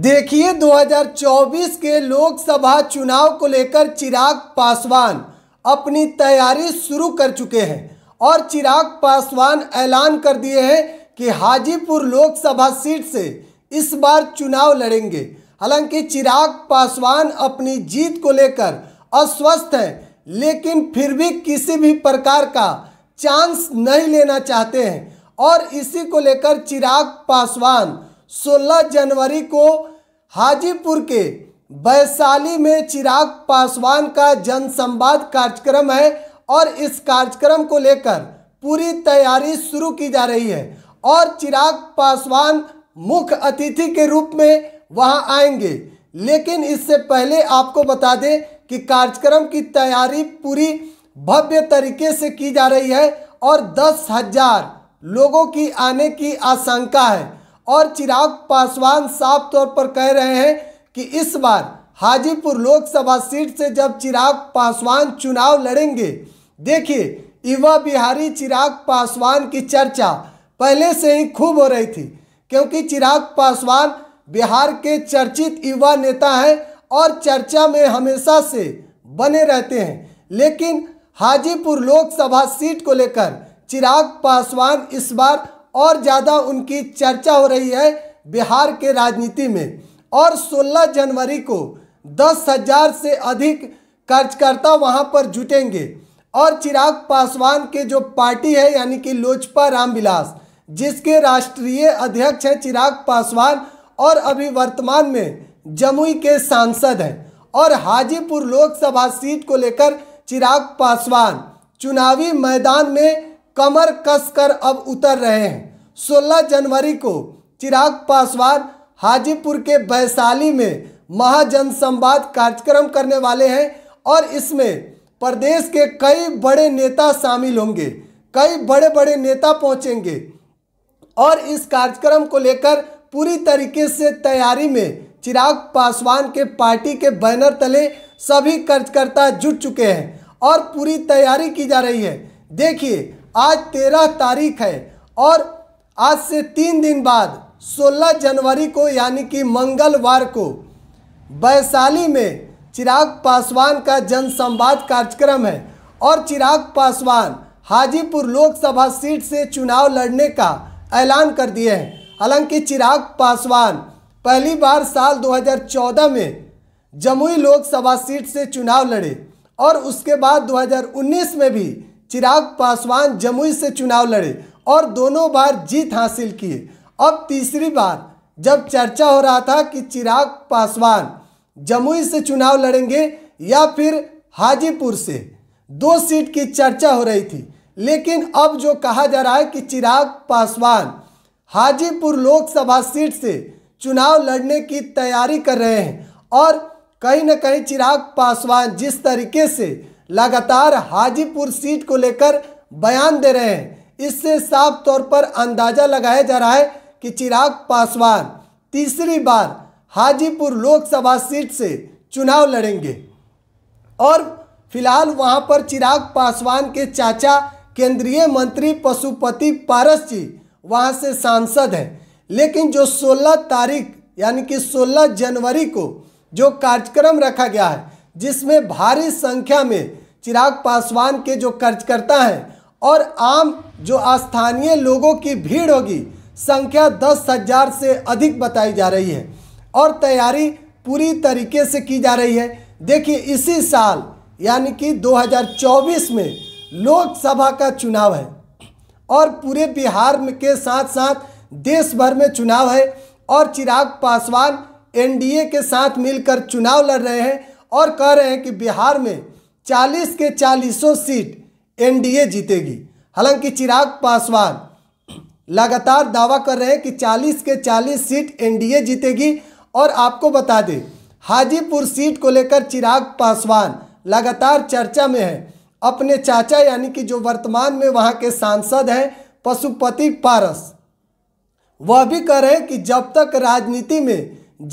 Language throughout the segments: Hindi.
देखिए 2024 के लोकसभा चुनाव को लेकर चिराग पासवान अपनी तैयारी शुरू कर चुके हैं और चिराग पासवान ऐलान कर दिए हैं कि हाजीपुर लोकसभा सीट से इस बार चुनाव लड़ेंगे हालांकि चिराग पासवान अपनी जीत को लेकर अस्वस्थ हैं लेकिन फिर भी किसी भी प्रकार का चांस नहीं लेना चाहते हैं और इसी को लेकर चिराग पासवान 16 जनवरी को हाजीपुर के वैशाली में चिराग पासवान का जनसंवाद कार्यक्रम है और इस कार्यक्रम को लेकर पूरी तैयारी शुरू की जा रही है और चिराग पासवान मुख्य अतिथि के रूप में वहां आएंगे लेकिन इससे पहले आपको बता दें कि कार्यक्रम की तैयारी पूरी भव्य तरीके से की जा रही है और दस हजार लोगों की आने की आशंका है और चिराग पासवान साफ तौर पर कह रहे हैं कि इस बार हाजीपुर लोकसभा सीट से जब चिराग पासवान चुनाव लड़ेंगे देखिए युवा बिहारी चिराग पासवान की चर्चा पहले से ही खूब हो रही थी क्योंकि चिराग पासवान बिहार के चर्चित युवा नेता हैं और चर्चा में हमेशा से बने रहते हैं लेकिन हाजीपुर लोकसभा सीट को लेकर चिराग पासवान इस बार और ज़्यादा उनकी चर्चा हो रही है बिहार के राजनीति में और 16 जनवरी को दस हजार से अधिक कार्यकर्ता वहां पर जुटेंगे और चिराग पासवान के जो पार्टी है यानी कि लोजपा रामविलास जिसके राष्ट्रीय अध्यक्ष हैं चिराग पासवान और अभी वर्तमान में जमुई के सांसद हैं और हाजीपुर लोकसभा सीट को लेकर चिराग पासवान चुनावी मैदान में कमर कसकर अब उतर रहे हैं 16 जनवरी को चिराग पासवान हाजीपुर के वैशाली में महाजन संवाद कार्यक्रम करने वाले हैं और इसमें प्रदेश के कई बड़े नेता शामिल होंगे कई बड़े बड़े नेता पहुंचेंगे और इस कार्यक्रम को लेकर पूरी तरीके से तैयारी में चिराग पासवान के पार्टी के बैनर तले सभी कार्यकर्ता जुट चुके हैं और पूरी तैयारी की जा रही है देखिए आज तेरह तारीख है और आज से तीन दिन बाद सोलह जनवरी को यानी कि मंगलवार को वैशाली में चिराग पासवान का जनसंवाद कार्यक्रम है और चिराग पासवान हाजीपुर लोकसभा सीट से चुनाव लड़ने का ऐलान कर दिए हैं हालांकि चिराग पासवान पहली बार साल 2014 में जमुई लोकसभा सीट से चुनाव लड़े और उसके बाद 2019 में भी चिराग पासवान जमुई से चुनाव लड़े और दोनों बार जीत हासिल किए अब तीसरी बार जब चर्चा हो रहा था कि चिराग पासवान जमुई से चुनाव लड़ेंगे या फिर हाजीपुर से दो सीट की चर्चा हो रही थी लेकिन अब जो कहा जा रहा है कि चिराग पासवान हाजीपुर लोकसभा सीट से चुनाव लड़ने की तैयारी कर रहे हैं और कहीं ना कहीं चिराग पासवान जिस तरीके से लगातार हाजीपुर सीट को लेकर बयान दे रहे हैं इससे साफ तौर पर अंदाजा लगाया जा रहा है कि चिराग पासवान तीसरी बार हाजीपुर लोकसभा सीट से चुनाव लड़ेंगे और फिलहाल वहां पर चिराग पासवान के चाचा केंद्रीय मंत्री पशुपति पारस जी वहाँ से सांसद हैं लेकिन जो 16 तारीख यानी कि 16 जनवरी को जो कार्यक्रम रखा गया है जिसमें भारी संख्या में चिराग पासवान के जो कर्जकर्ता हैं और आम जो स्थानीय लोगों की भीड़ होगी संख्या दस हजार से अधिक बताई जा रही है और तैयारी पूरी तरीके से की जा रही है देखिए इसी साल यानी कि 2024 में लोकसभा का चुनाव है और पूरे बिहार के साथ साथ देश भर में चुनाव है और चिराग पासवान एनडीए के साथ मिलकर चुनाव लड़ रहे हैं और कह रहे हैं कि बिहार में चालीस के चालीसों सीट एनडीए जीतेगी हालांकि चिराग पासवान लगातार दावा कर रहे हैं कि 40 के 40 सीट एनडीए जीतेगी और आपको बता दें हाजीपुर सीट को लेकर चिराग पासवान लगातार चर्चा में है अपने चाचा यानी कि जो वर्तमान में वहाँ के सांसद हैं पशुपति पारस वह भी कह रहे हैं कि जब तक राजनीति में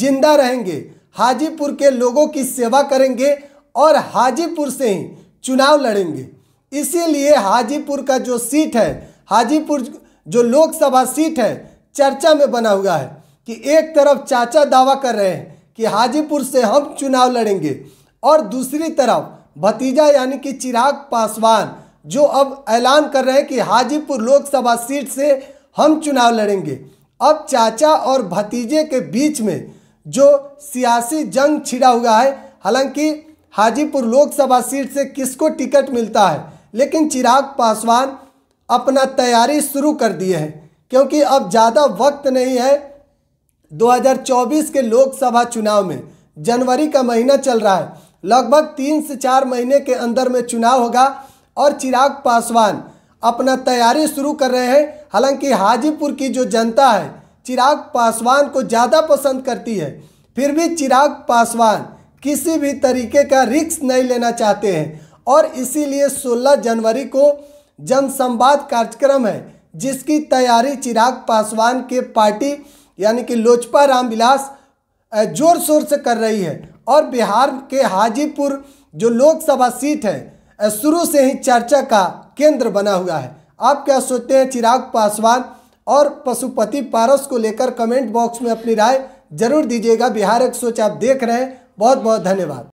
जिंदा रहेंगे हाजीपुर के लोगों की सेवा करेंगे और हाजीपुर से ही चुनाव लड़ेंगे इसीलिए हाजीपुर का जो सीट है हाजीपुर जो लोकसभा सीट है चर्चा में बना हुआ है कि एक तरफ चाचा दावा कर रहे हैं कि हाजीपुर से हम चुनाव लड़ेंगे और दूसरी तरफ भतीजा यानी कि चिराग पासवान जो अब ऐलान कर रहे हैं कि हाजीपुर लोकसभा सीट से हम चुनाव लड़ेंगे अब चाचा और भतीजे के बीच में जो सियासी जंग छिड़ा हुआ है हालांकि हाजीपुर लोकसभा सीट से किसको टिकट मिलता है लेकिन चिराग पासवान अपना तैयारी शुरू कर दिए हैं क्योंकि अब ज़्यादा वक्त नहीं है 2024 के लोकसभा चुनाव में जनवरी का महीना चल रहा है लगभग तीन से चार महीने के अंदर में चुनाव होगा और चिराग पासवान अपना तैयारी शुरू कर रहे हैं हालांकि हाजीपुर की जो जनता है चिराग पासवान को ज़्यादा पसंद करती है फिर भी चिराग पासवान किसी भी तरीके का रिक्स नहीं लेना चाहते हैं और इसीलिए 16 जनवरी को जनसंवाद कार्यक्रम है जिसकी तैयारी चिराग पासवान के पार्टी यानी कि लोजपा रामविलास जोर शोर से कर रही है और बिहार के हाजीपुर जो लोकसभा सीट है शुरू से ही चर्चा का केंद्र बना हुआ है आप क्या सोचते हैं चिराग पासवान और पशुपति पारस को लेकर कमेंट बॉक्स में अपनी राय जरूर दीजिएगा बिहार एक सोच आप देख रहे हैं बहुत बहुत धन्यवाद